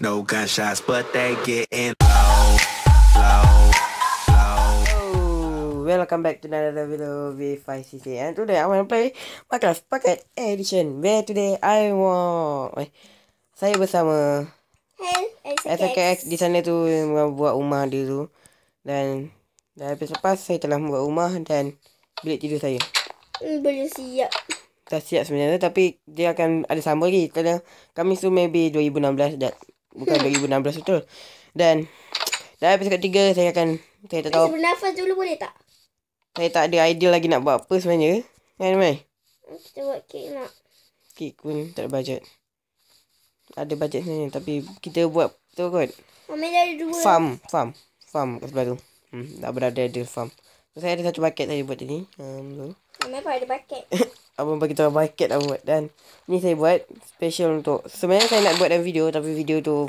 no gunshots, but they getting low, low, low. Oh, welcome back to another video with ICC. And today I want to play Minecraft Pocket Edition. Where today I want... Saya bersama... Hey, SKX. di sana tu membuat rumah dia tu. Dan... Dan habis lepas saya telah membuat rumah dan bilik tidur saya. Belum hmm, siap. Dah siap sebenarnya tapi dia akan ada sambung lagi. Kerana kami tu maybe 2016 dah bukan 2016 betul. Dan dah episode ketiga saya akan saya tak tahu. Bernafas dulu boleh tak? Saya tak ada idea lagi nak buat apa sebenarnya. Kan mai? Kita buat kek nak. Kek pun tak ada bajet. Ada bajet sebenarnya tapi kita buat tu kot. Mami ada dua. Farm, farm. Farm kat sebelah tu. Hmm, dah berada ada farm. saya ada satu bucket saya buat tadi. Um, tu. Abang bagi tahu bucket lah buat dan ni saya buat special untuk sebenarnya saya nak buat dalam video tapi video tu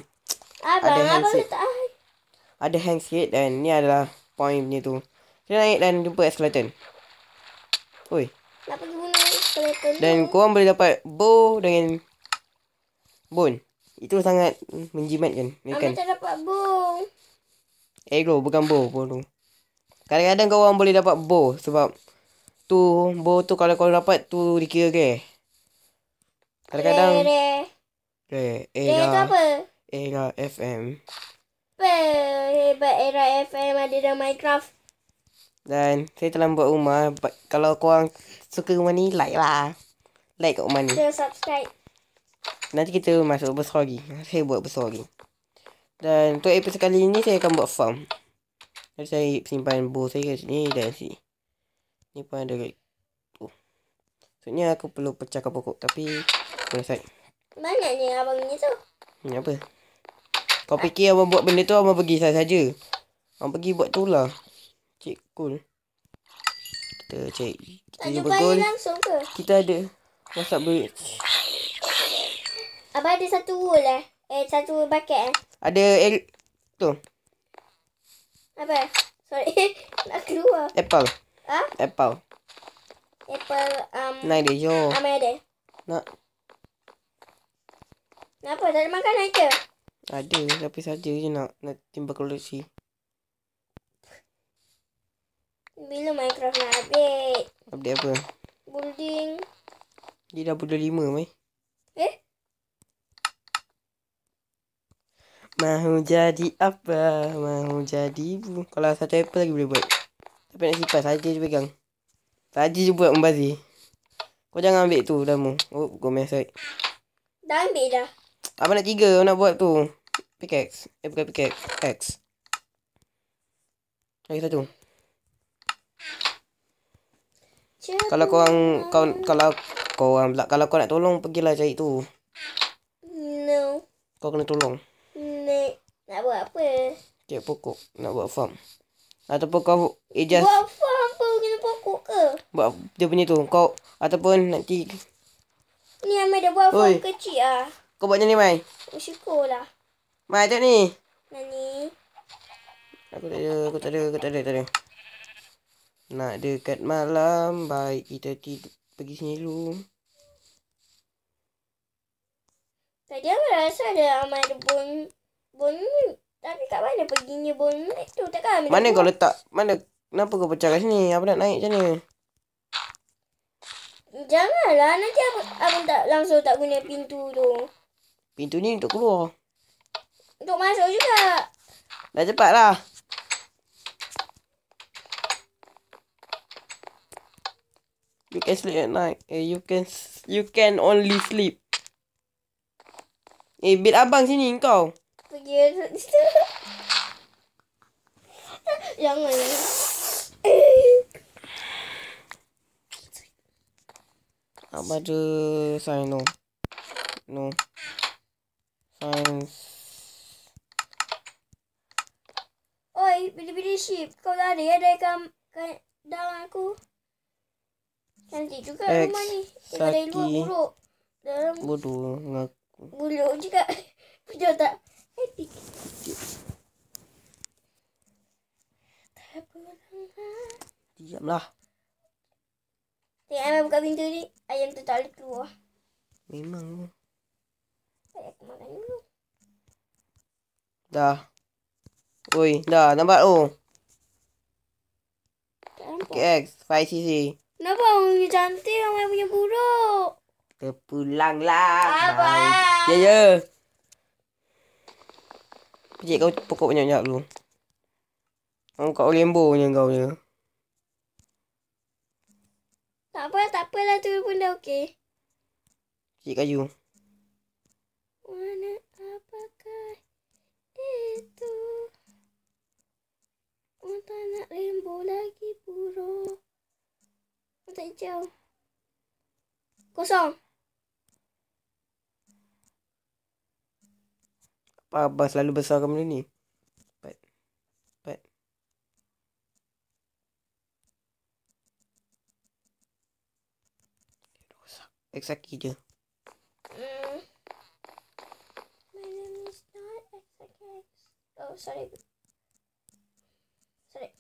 abang, ada hang sikit. Ada hang sikit dan ni adalah point punya tu. Kita naik dan jumpa skeleton. Oi. Nak pergi guna skeleton. Dan kau orang boleh dapat bow dengan bone. Itu sangat menjimat kan. Ni kan. tak dapat bow. eh Arrow bukan bow pun Kadang-kadang kau orang boleh dapat bow sebab tu bo tu kalau kau dapat tu dikira ke okay? kadang-kadang re, re. Re, era re lah. apa? era lah, fm hebat era fm ada dalam minecraft dan saya telah buat rumah kalau korang suka rumah ni like lah like kat rumah ni Dan subscribe nanti kita masuk besar lagi saya buat besar lagi dan untuk episode kali ni saya akan buat farm saya simpan bow saya kat sini dan sini Ni pun ada tu, oh. So ni aku perlu pecahkan pokok Tapi Boleh saya Banyak ni abang ni tu Ni apa Kau fikir abang buat benda tu Abang pergi saya saja Abang pergi buat tu lah Cik kul, Kita cik Kita jumpa dia langsung ke Kita ada masak bridge Abang ada satu wool eh Eh satu bucket eh Ada el Tu Apa Sorry Nak keluar Apple Ah? Apple. Apple um Nai dia yo. Ame ada. Nak. Kenapa tak ada makanan ke? Ada, tapi saja je nak nak timba koleksi. Bila Minecraft nak update? Update apa? Building. Dia dah pukul 5 mai. Mahu jadi apa? Mahu jadi bu. Kalau satu apple lagi boleh buat. Tapi nak simpan saja je pegang. Saja je buat membazir. Kau jangan ambil tu dah mu Oh, go mess Dah ambil dah. Apa nak tiga nak buat tu? Pickaxe. Eh, bukan pickaxe. X. Lagi satu. Cepat. Kalau korang, kau, kalau kau korang pula, kalau kau nak tolong, pergilah cari tu. No. Kau kena tolong. Nek, nak buat apa? Cek pokok, nak buat farm. Ataupun kau adjust. Buat apa hampa kena pokok ke? Buat dia punya tu. Kau ataupun nanti. Ni Amai dah buat Oi. kecil lah. Kau buat ni Mai? Bersyukur oh, lah. Mai tengok ni. Nani? Aku tak ada, aku tak ada, aku tak ada, tak ada. Nak dekat malam, baik kita tidur. Pergi sini dulu. Tadi aku rasa ada Amai ada bun... Bun mana perginya bunga naik tu takkan ambil Mana kau letak Mana Kenapa kau pecah kat sini Apa nak naik macam ni Janganlah Nanti abang, abang tak langsung tak guna pintu tu Pintu ni untuk keluar Untuk masuk juga Dah cepatlah You can sleep at night. Eh, you can you can only sleep. Eh, bil abang sini kau. Pergi jangan. Tak baca sign tu. No. no. Science. Oi, bila-bila sheep. Kau dah ada ya dari kan, dalam aku. Cantik juga rumah ni. Eh, dari buruk. Dalam Bodoh nak. Buruk juga. Pujuk tak? Diamlah. Tengok ayam buka pintu ni. Ayam tu tak boleh keluar. Memang. Ayam makan dulu. Dah. Oi, dah. Nampak tu. KX, 5cc. Eh, Kenapa orang punya cantik, orang punya buruk? pulang lah. Apa? Ya, ya. Pijik kau pokok banyak-banyak dulu. Kau lembo punya kau ni. Tak apa, tak apalah tu pun dah okey. Cik kayu. Mana apakah itu? Aku tak nak lembo lagi buruk. Aku tak hijau. Kosong. Apa-apa selalu besar benda ni? Exactly do. Mm. My name is not XX. Oh, sorry. Sorry.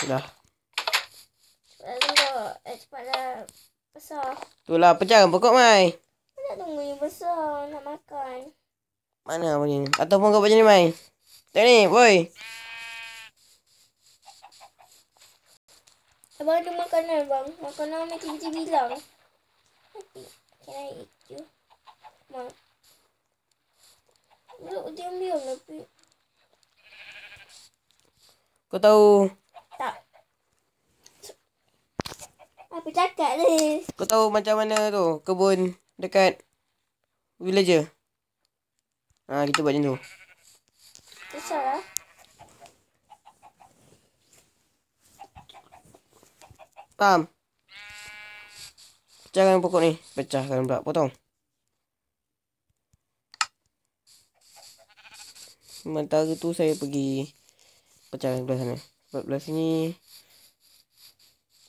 Sudah. Cepatlah tunggu. Eh, cepatlah besar. Itulah, pecahkan pokok, Mai. Nak tunggu yang besar. Nak makan. Mana apa ni? Ataupun kau baca ni, Mai. Tengok ni, boy. Boy. Abang ada makanan bang. Makanan macam kita bilang. Can I eat you? Mak. Duduk diam-diam tapi. Kau tahu. Tak. Apa cakap ni? Kau tahu macam mana tu kebun dekat villager? ah kita buat macam tu. Tersalah. Tam. Jangan pokok ni. Pecahkan pula. Potong. Sementara tu saya pergi pecahkan sebelah sana. Sebelah sini.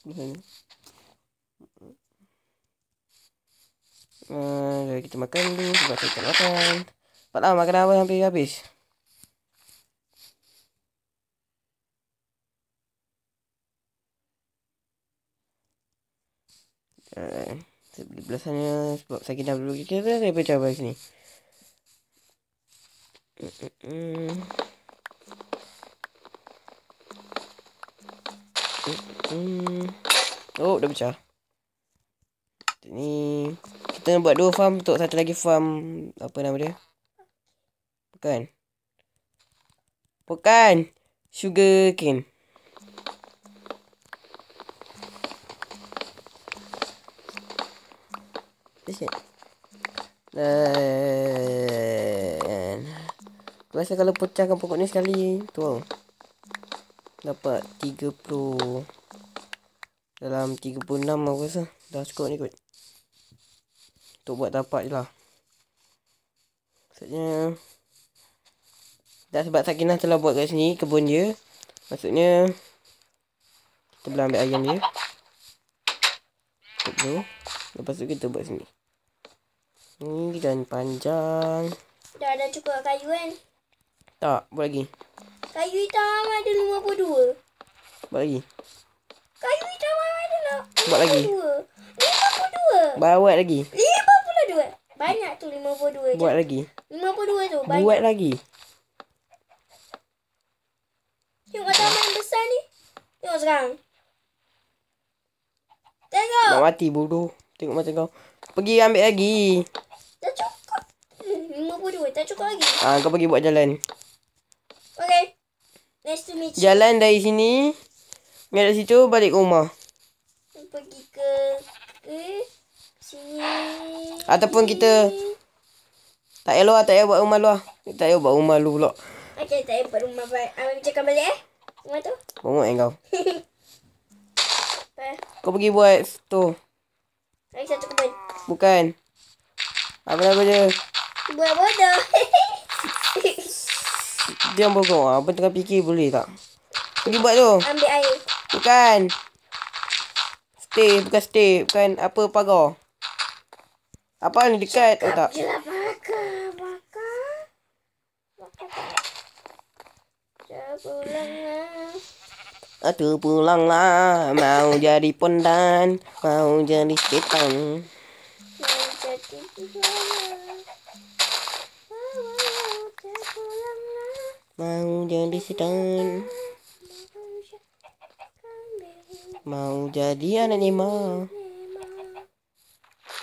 Sebelah sana. Uh, jadi kita makan dulu sebab kita makan. Tak lah, makan apa sampai habis. habis. Eh, Sebelah belasannya sebab sakit dah berdua kita dah saya pecah balik sini. Oh, dah pecah. ni kita nak buat dua farm untuk satu lagi farm apa nama dia? Bukan. Bukan. Sugar cane. Dan eh, Aku rasa kalau pecahkan pokok ni sekali Tu Dapat 30 Dalam 36 aku rasa Dah cukup ni kot Untuk buat tapak je lah Maksudnya Dah sebab Sakinah telah buat kat sini Kebun dia Maksudnya Kita boleh ambil ayam dia Tu. Lepas tu kita buat sini ini hmm, dan panjang. Dah ada cukup kayu kan? Tak, buat lagi. Kayu hitam ada 52. Buat lagi. Kayu hitam ada lah. Buat lagi. dua. 52. Buat lagi. 52. Banyak tu 52 Buat je. lagi. 52 tu buat banyak. Buat lagi. Yang kata main besar ni. Tengok sekarang. Tengok. Dah mati bodoh. Tengok macam kau. Pergi ambil lagi. Tak cukup. 52. Hmm, tak cukup lagi. Ah, kau pergi buat jalan. Okay. Nice to meet you. Jalan dari sini. dari situ balik ke rumah. Pergi ke ke sini. Ataupun kita tak elok tak payah buat rumah luar. Tak payah buat rumah lu pula. Okay, tak payah buat rumah baik. Abang ah, cakap balik eh. Rumah tu. Rumah eh kau. kau pergi buat tu. Lagi satu kebun. Bukan. Apa nama dia? Buat bodoh. Dia yang bodoh. Apa tengah fikir boleh tak? Pergi buat tu. Ambil air. Bukan. Stay. Bukan stay. Bukan apa pagar. Apa ni dekat? Cakap oh, tak. je lah pagar. Ah, pulang lah. Aduh pulang lah. Mau jadi pondan. Mau jadi setan. Mau jadi pondan. Mau jadi setan Mau jadi anak Nima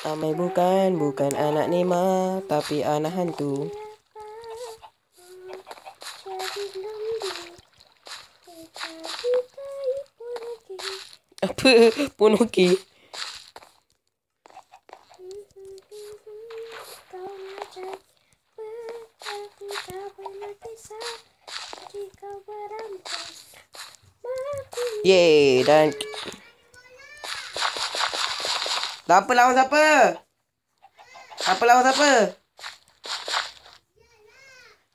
Amai ah, bukan, bukan anak Nima Tapi anak hantu Apa? Pun Yeay dan Siapa lawan siapa? Siapa lawan siapa?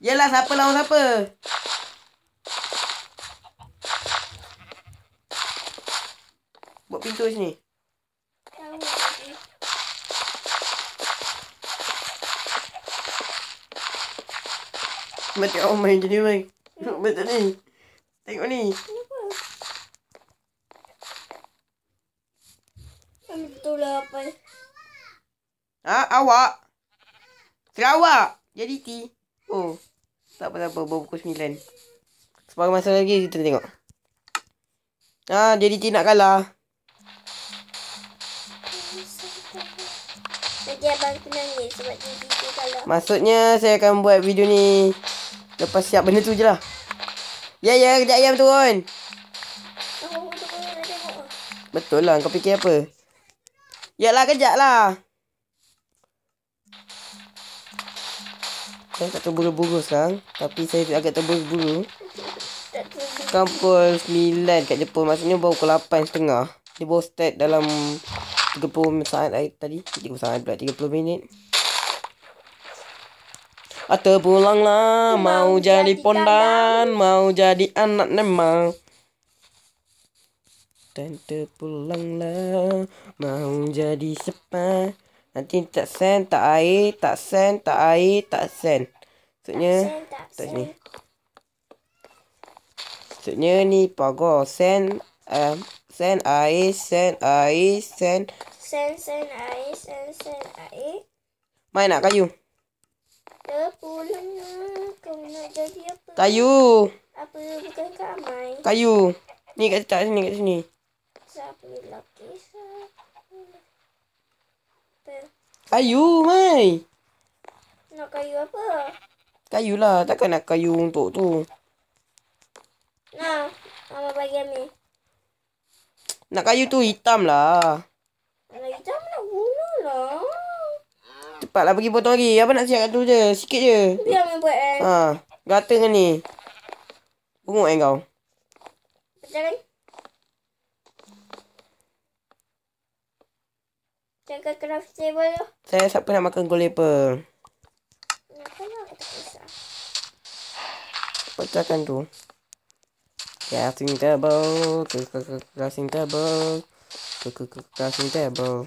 Yelah siapa lawan siapa? Buat pintu sini. Macam orang oh, main jadi main. Tengok betul ni. Tengok ni. Kenapa? Ini betul lah apa. Ha? Awak? Terawak? Jadi ti. Oh. Tak apa-apa. bawa pukul sembilan. Sebarang masa lagi kita tengok. Ha? Ah, jadi ti nak kalah. Maksudnya saya akan buat video ni. Lepas siap benda tu je lah. Ya, ya. Kejap ayam turun. Betul lah. Kau fikir apa? lah kejap lah. Saya tak terburu-buru sekarang. Tapi saya agak terburu-buru. Sekarang pukul 9 kat Jepun. Maksudnya baru pukul 8 setengah. Dia baru start dalam 30 saat tadi. 30 saat pula. 30 minit atau pulanglah mau jadi pondan mau jadi anak nemang dan terpulanglah mau jadi sepa nanti tak sen tak air tak sen tak air tak sen maksudnya tak sen, tak Maksudnya ni pago sen eh, sen air, sen air, sen sen sen air, sen sen air. Main nak kayu Kayu. Apa bukan kamai? Kayu. Ni kat tak sini kat sini. Siapa ni lapis? Kayu, mai. Nak kayu apa? Kayu lah, takkan nak kayu untuk tu. Nah, apa bagi ni. Nak kayu tu hitam lah. Nak hitam nak guna lah. Cepatlah pergi potong lagi. Apa nak siap kat tu je? Sikit je. Dia membuat eh. Ha. Gata dengan ni. Pungut eh kau. Macam ni. craft table tu. Saya siapa nak makan gold lah apple. Pecahkan tu. Crafting table. Crafting table. Crafting table.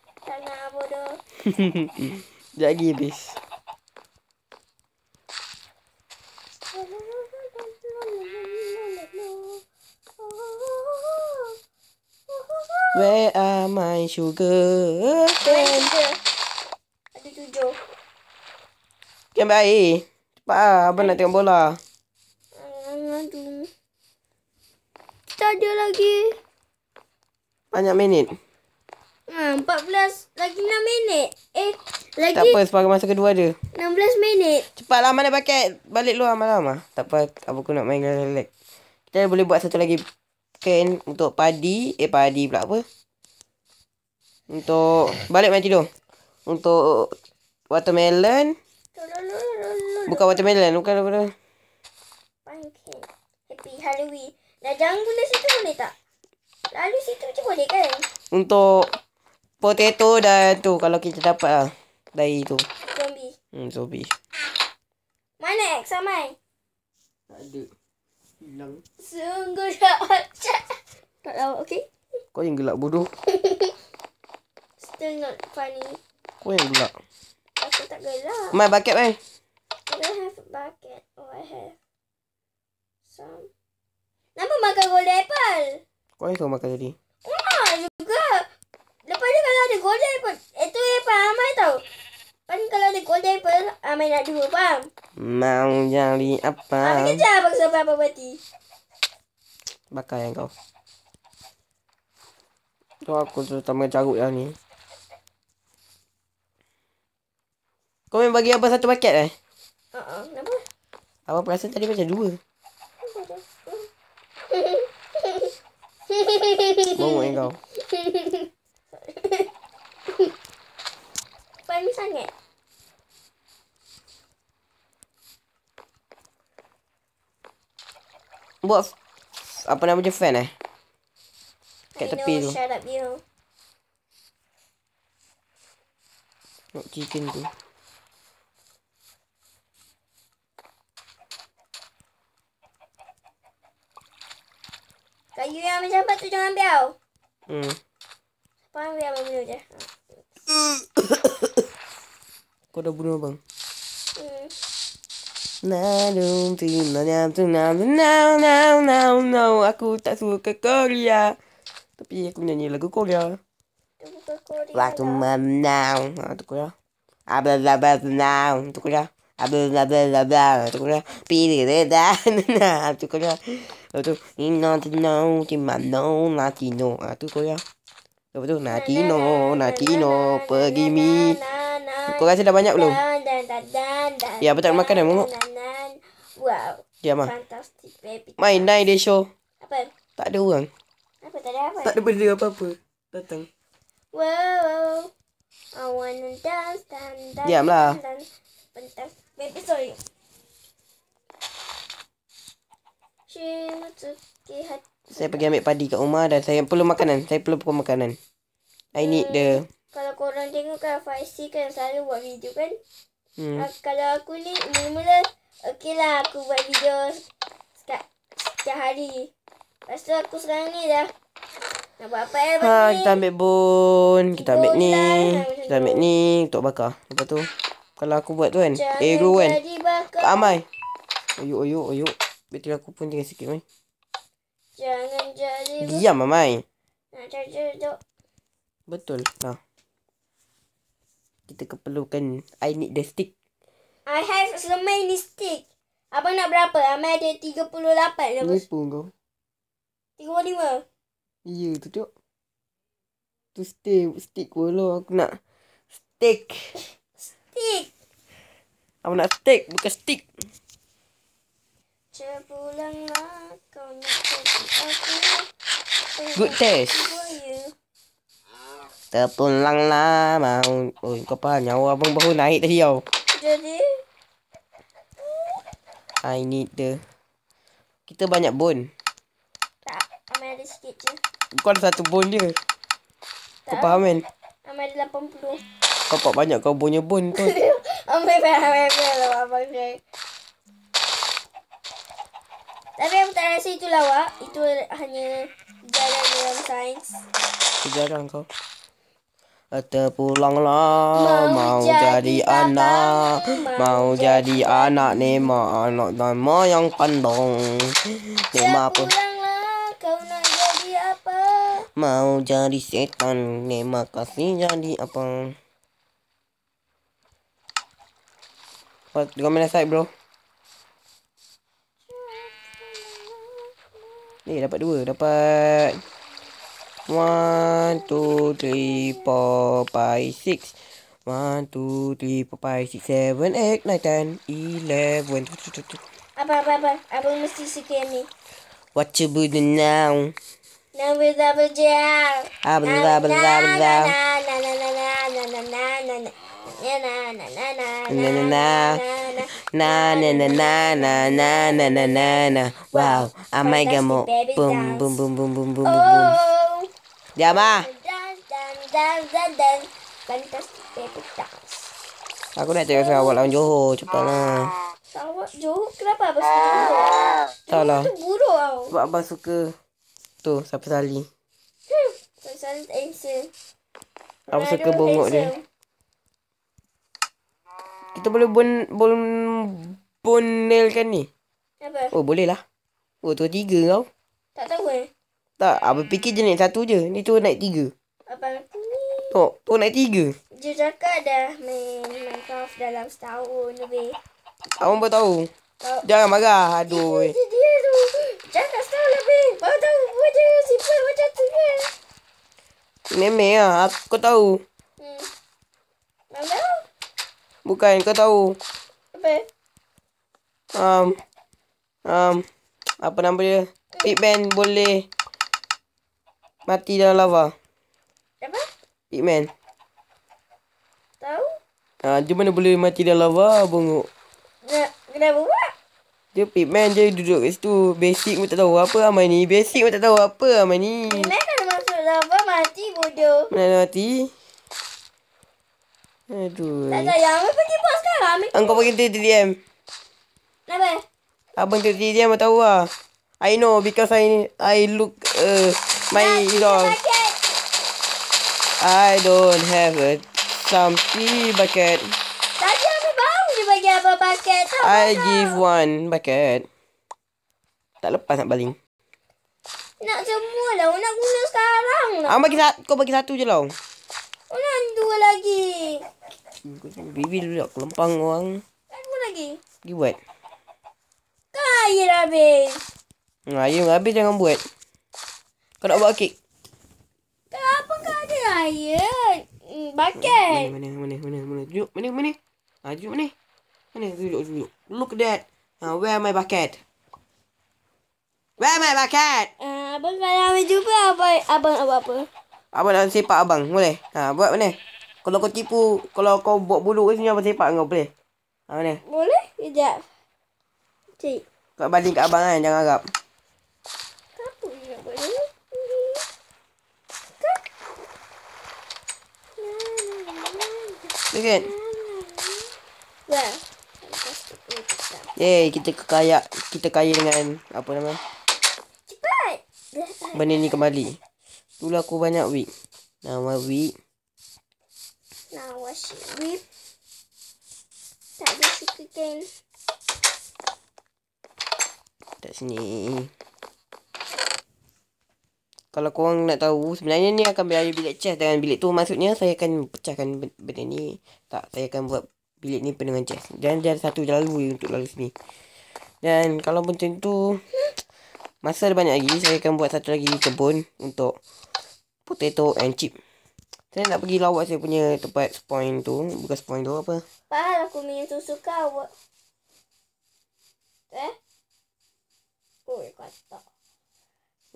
Sekejap lagi habis. Where are my sugar? Friend? Ada tujuh. Kenapa air? Cepat lah. Abang nak tengok bola. Aduh. Tak ada lagi. Banyak minit. Ha, 14 lagi 6 minit. Eh, lagi... Tak apa, sebagai masa kedua ada. 16 minit. Cepatlah, mana paket? Balik luar malam lah. Tak apa, apa aku nak main dengan relax. Kita boleh buat satu lagi kain untuk padi. Eh, padi pula apa? Untuk... Balik main tidur. Untuk watermelon. Bukan watermelon, bukan apa-apa. Happy Halloween. Nak guna situ boleh tak? Lalu situ macam boleh kan? Untuk potato dan tu kalau kita dapat lah dari tu. Zombie. Hmm, zombie. Mana X Amai? Tak Hilang. Sungguh tak macam. Tak tahu, okey? Kau yang gelak bodoh. Still not funny. Kau yang gelak. Aku tak gelak. Mai bucket, Mai. I don't have bucket. Oh, I have some. Nama makan golden apple? Kau yang suruh makan tadi. Pada kalau ada gold diaper, itu yang paling ramai tau. Pada kalau ada gold diaper, ramai nak dua, faham? Mau jadi apa? Apa ah, kerja lah, abang sampai apa mati? Bakal yang kau. Tu aku tu tambah carut yang lah ni. Kau main bagi apa satu paket eh? Uh-uh, kenapa? Apa perasaan tadi macam dua? Bongok yang kau. sekali sangat. Buat apa nama je fan eh? Kat I tepi tu. Nak chicken tu. Kayu yang macam tu jangan ambil tau. Hmm. Sampai ambil apa-apa je. Kau dah bunuh abang. Hmm. Nadum Aku tak suka ke Korea Tapi aku nyanyi lagu Korea Waktu menang Itu Korea Ablablabla Itu lah. ah, Korea Ablablabla ah, Itu Korea Pilih ah, Itu Korea Itu Inno Timano Latino Itu Korea Itu Latino Latino Pergi mi Latino dan Kau rasa dah banyak belum? Ya, apa tak makan dah, Mungu? Wow. Diam, ya, Ma. Fantastic baby. Main, naik dia show. Apa? Tak ada orang. Apa? Tak ada apa? Tak ada benda apa-apa. Datang. Wow. I wanna dance, dance, dance, lah. dance, dance, Baby, sorry. Saya pergi ambil padi kat rumah dan saya perlu makanan. Saya perlu pukul makanan. I need the kalau korang tengok kan Faisi kan selalu buat video kan. Hmm. Uh, kalau aku ni mula-mula okay lah aku buat video setiap, hari. Lepas tu aku sekarang ni dah nak buat apa ya? Ha, ni? kita ambil bun, lah, kita ambil ni, kita ambil ni untuk bakar. Lepas tu kalau aku buat tu kan, aero eh, kan. Bakar. Amai. Ayuk, ayuk, ayuk. betul aku pun tinggal sikit, Mai. Jangan jadi. Diam, amai. Nak charger tu. Betul. Nah kita keperluan, I need the stick. I have so many stick. Apa nak berapa? Ame ada 38. Lepas... Berapa kau? 35. Ya, yeah, tu tu. Tu stick, stick pula. Aku nak stick. Stick. Aku nak stick, bukan stick. Cepulanglah kau nak stick aku. Good test. Terpulang lama Oh kau faham Nyawa abang baru naik tadi tau Jadi I need the Kita banyak bone Tak Amai ada sikit je Kau ada satu bone je Kau faham kan Amai ada 80 Kau pak banyak kau punya bone tu Amai faham Amai faham lah abang tapi aku tak rasa itu lawak. Itu hanya jalan dalam sains. Sejarah kau. Terpulanglah Mau jadi anak Mau jadi anak Nema anak dan lah, kau nak jadi apa? Mau jadi setan ni makasih jadi apa Kau main side bro Ni eh, dapat dua Dapat One, two, three, four, five, six. One, two, three, four, five, six, seven, eight, nine, ten, eleven. Abba, Abba, Abba, Mr. Sikemi. What you do now? Now we double jam. Abba, Abba, Abba, Abba. Na na na na na na na na na na na na na na na na na na na na na na na na na na na na na wow amai gamo boom boom boom boom boom boom boom boom ya ma aku nak cakap awak lawan Johor cepatlah Awak Johor kenapa abah suka? Tak lah. Itu buruk tau. Sebab abah suka. Tu, siapa sali. Hmm, siapa sali tak handsome. Abah suka bongok dia. Kita boleh bun bon bonelkan ni. Apa? Oh, boleh lah. Oh, tu tiga kau. Tak tahu eh. Tak, apa ah, fikir je naik satu je. Ni tu naik tiga. Apa ni? Oh, tu naik tiga. Jejaka dah main Minecraft dalam setahun lebih. Awak baru tahu. Oh. Jangan marah. Aduh. Dia, eh. dia, dia tu. Jangan setahun lebih. Baru tahu. Baru siapa macam tu je. Memang lah. Aku tahu. Hmm. Mana? Bukan, kau tahu. Apa? Um, um, apa nama dia? Pig Man boleh mati dalam lava. Apa? Pig Man. Tahu? Ah, dia mana boleh mati dalam lava, bongok. Kenapa buat? Dia Pig Man je duduk kat situ. Basic pun tak tahu apa ramai ni. Basic pun tak tahu apa ramai ni. Pig Man kalau masuk lava mati bodoh. Mana mati? Aduh. Tak sayang, apa pergi buat sekarang? Engkau pergi tu TDM. Kenapa? Abang tu TDM tahu ah? I know because I I look uh, my nah, dog. I don't have a sampi bucket. Tadi apa bau dia bagi apa bucket? Tak I bakal. give one bucket. Tak lepas nak baling. Nak semua lah. Nak guna sekarang lah. Abang bagi satu. Kau bagi satu je lah. Oh, nak dua lagi skin kau jangan baby dulu dah kelempang orang. Aku lagi. Pergi buat. Kau air dah habis. Nah, hmm, air habis jangan buat. Kau nak buat kek. Kau apa kau ada air? Hmm, bucket. Mana mana mana mana. Tunjuk mana mana. Ah tunjuk mana. Mana tunjuk tunjuk. Look at that. Uh, where my bucket? Where my bucket? Uh, abang kalau ambil jumpa abang, abang apa-apa? Abang nak sepak abang, boleh? Ha, buat mana? Kalau kau tipu, kalau kau buat bulu ke sini apa sepak kau boleh? Ha, mana? Boleh? Sekejap. Cik. Kau balik kat abang kan, jangan harap. Kenapa dia nak buat ni? Kak. Sikit. Eh, hey, kita kaya, kita kaya dengan apa nama? Cepat. Benda ni kembali. Itulah aku banyak week. Nama week. Now wash it with tablet sugar cane. Dekat sini. Kalau korang nak tahu, sebenarnya ni akan berada bilik chest dengan bilik tu. Maksudnya, saya akan pecahkan benda ni. Tak, saya akan buat bilik ni penuh dengan chest. Dan dia ada satu lalu untuk lalu sini. Dan kalau macam tu, masa ada banyak lagi, saya akan buat satu lagi kebun untuk potato and chip. Saya nak pergi lawat saya punya tempat spawn tu. Bukan spawn tu apa. Pahal aku minum susu kau. Eh? Oh, kata.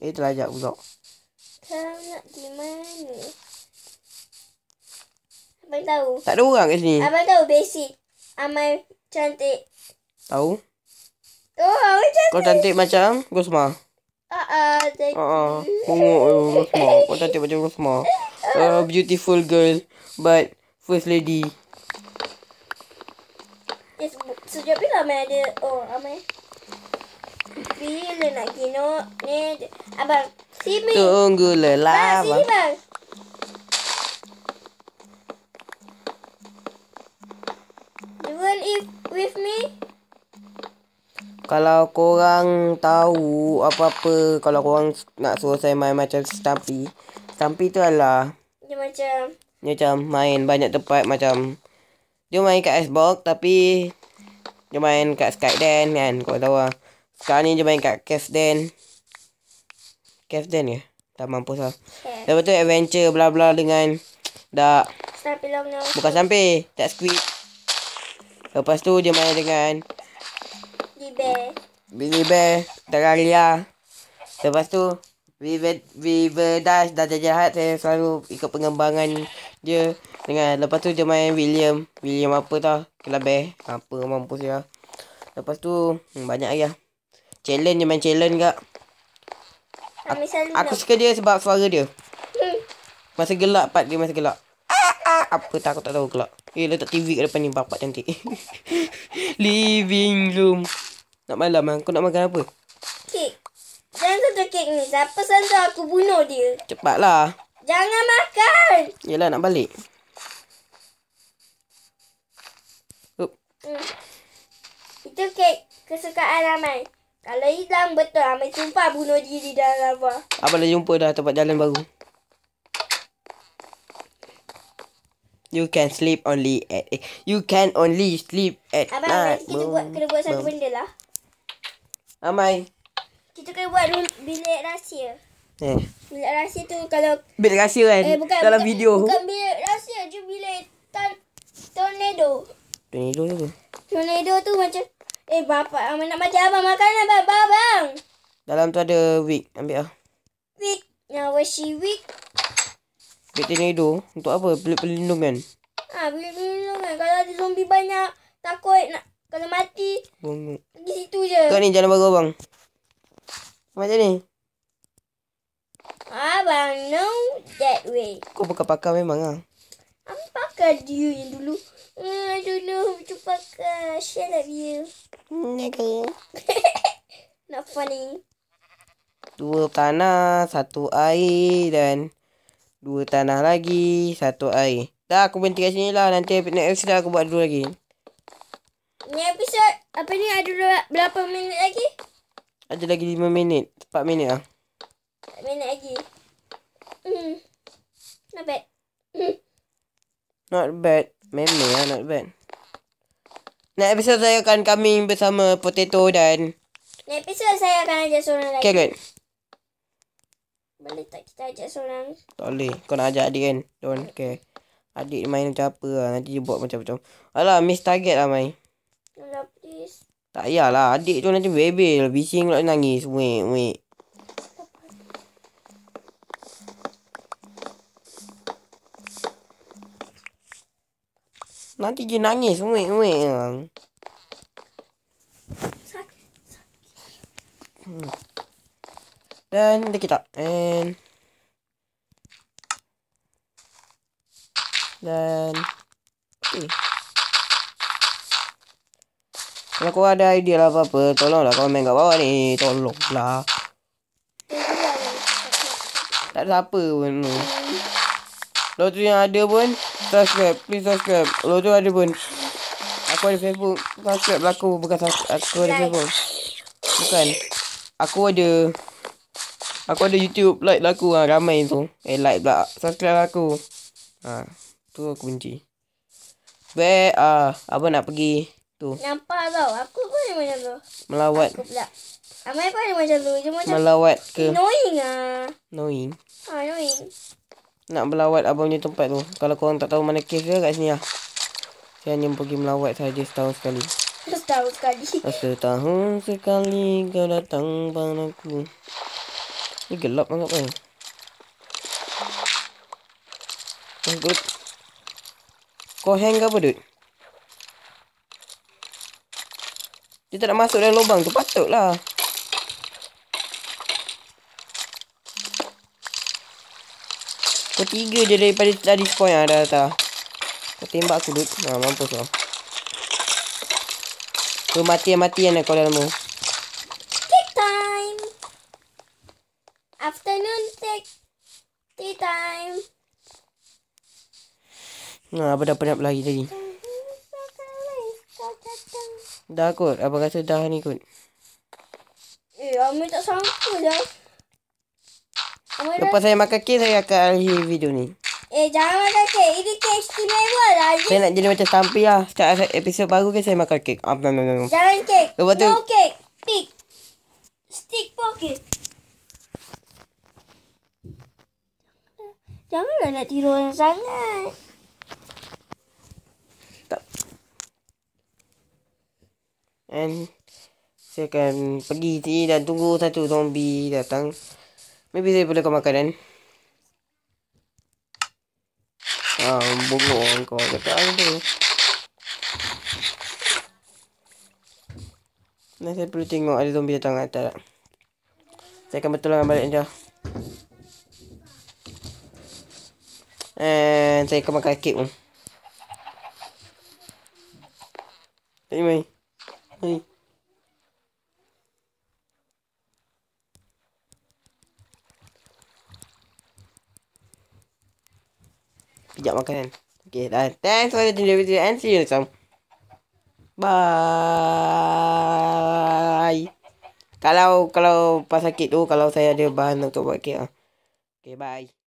Eh, telah ajak pula. Kau nak di mana? Abang tahu. Tak ada orang kat sini. Abang tahu basic. Amal cantik. Tahu. Oh, awak cantik. Kau cantik macam Gosma. Ah, uh, uh, thank ah, ah. you. Ah, uh, uh, Gosma. Kau cantik macam Gosma a beautiful girl, but first lady. Yes, sejak bila Amir ada, oh Amir. Bila nak kino, ni, abang, see Tunggu lelah, lah, ah, abang. Bang, see, bang. Kalau korang tahu apa-apa, kalau korang nak suruh saya main macam Stumpy, Sampi tu adalah Dia macam Dia macam main banyak tempat macam Dia main kat Xbox tapi Dia main kat Skyden kan kau tahu lah Sekarang ni dia main kat Kevden Kevden ke? Ya? Tak mampu lah okay. Lepas tu adventure bla bla dengan Dak Sampi long now Bukan sampi Tak squid Lepas tu dia main dengan Bibe Bibe Teralia Lepas tu River Dash dah jahat saya selalu ikut pengembangan dia dengan lepas tu dia main William William apa tau kelabe apa mampus dia ah. lepas tu hmm, banyak ayah challenge dia main challenge kak aku, aku suka dia sebab suara dia hmm. masa gelap pat dia masa gelap apa tak aku tak tahu gelap eh letak TV kat depan ni bapak cantik living room nak malam aku ah. nak makan apa Jangan sentuh kek ni. Siapa sentuh aku bunuh dia. Cepatlah. Jangan makan. Yelah nak balik. Hmm. Itu kek kesukaan ramai. Kalau hilang betul ramai sumpah bunuh dia di dalam lava. Abang dah jumpa dah tempat jalan baru. You can sleep only at eh, You can only sleep at Abang, night. Abang, kita buat, kena buat satu benda lah. Amai kita kena buat rum, bilik rahsia. Eh. Bilik rahsia tu kalau bilik rahsia kan? Eh, bukan, dalam bukan, video. Bukan bilik rahsia, je bilik ta- tornado. Tornado tu. Tornado tu macam eh bapa abang nak macam abang makan apa lah, bang. Dalam tu ada wig, ambil ah. Wig. Now where she wig? Bilik tornado untuk apa? Bilik pelindung kan? Ha, bilik pelindung kan. Kalau ada zombie banyak, takut nak kalau mati. Bung. Di situ je. Kau ni jalan baru abang. Macam ni. Abang know that way. Kau pakai pakar memang ah. Aku pakai dia yang dulu. Ah, uh, dulu tu pakai share lah you. Nak dia. Hmm, Not funny. Dua tanah, satu air dan dua tanah lagi, satu air. Dah aku berhenti kat sini lah. Nanti next episode aku buat dulu lagi. Ni episode apa ni ada berapa minit lagi? Ada lagi 5 minit, 4 minit lah. 4 minit lagi. Mm. Not bad. Hmm. not bad. Memang lah, not bad. Next episode saya akan coming bersama Potato dan... Next episode saya akan ajak seorang lagi. Carrot. Boleh tak kita ajak seorang? Tak boleh. Kau nak ajak adik kan? Don't care. Adik main macam apa lah. Nanti dia buat macam-macam. Alah, miss target lah main. Alah, please. Tak payahlah. Adik tu nanti bebel. Bising pula nangis. Wek, wek. Nanti dia nangis. Wek, wek. Hmm. Dan kita kita. And... Dan... Okay. Kalau kau ada idea lah apa-apa, tolonglah komen kat bawah ni. Tolonglah. Tak ada siapa pun. Kalau tu yang ada pun, subscribe. Please subscribe. Kalau tu ada pun. Aku ada Facebook. Subscribe lah aku. Bukan aku ada Facebook. Bukan. Aku ada... Aku ada YouTube. Like lah aku. Ha, ramai tu. Eh, like pula. Subscribe lah aku. Ha, tu aku kunci. Baik. Uh, apa nak pergi? tu. Nampak tau. Aku pun macam tu. Melawat. Aku pula. Amai pun macam tu. Cuma macam Melawat ke? Annoying ah. Annoying? Ha, annoying. Nak melawat abang punya tempat tu. Kalau korang tak tahu mana kes dia kat sini lah. Saya hanya pergi melawat saja setahun sekali. Setahun sekali. Setahun sekali kau datang padaku. Ni gelap banget kan. Oh, Kau hang apa, dude? Dia tak nak masuk dalam lubang tu patutlah. Ketiga je daripada tadi spawn yang ada datang. Kau tembak aku duit. Ha, mampus lah. Kau mati-mati yang nak kau Afternoon take tea time. Nah, apa dah penat lagi tadi? Hmm. Dah kot. Abang kata dah ni kot. Eh, Amir tak sangka dah. Amir Lepas dah... saya makan kek, saya akan akhir video ni. Eh, jangan makan kek. Ini kek istimewa lah. Jadi... Saya nak jadi macam sampi lah. Setiap episod baru ke kan, saya makan kek. Ah, no, no, no. Jangan kek. Lepas tu... No kek. Stick. Stick pocket. Janganlah nak tidur yang sangat. kan saya akan pergi sini dan tunggu satu zombie datang. Maybe saya perlukan kan? Ah, bongok orang kau kata ah, apa tu. Dan saya perlu tengok ada zombie datang atau tak. Saya akan betul bertolongan balik dia. Eh, saya akan makan kek pun. Anyway. Okay. Sekejap makanan. Okay, dah. Thanks for watching the video and see you next time. Bye. Kalau kalau pas sakit tu, kalau saya ada bahan untuk buat kek. Ah. Okay, bye.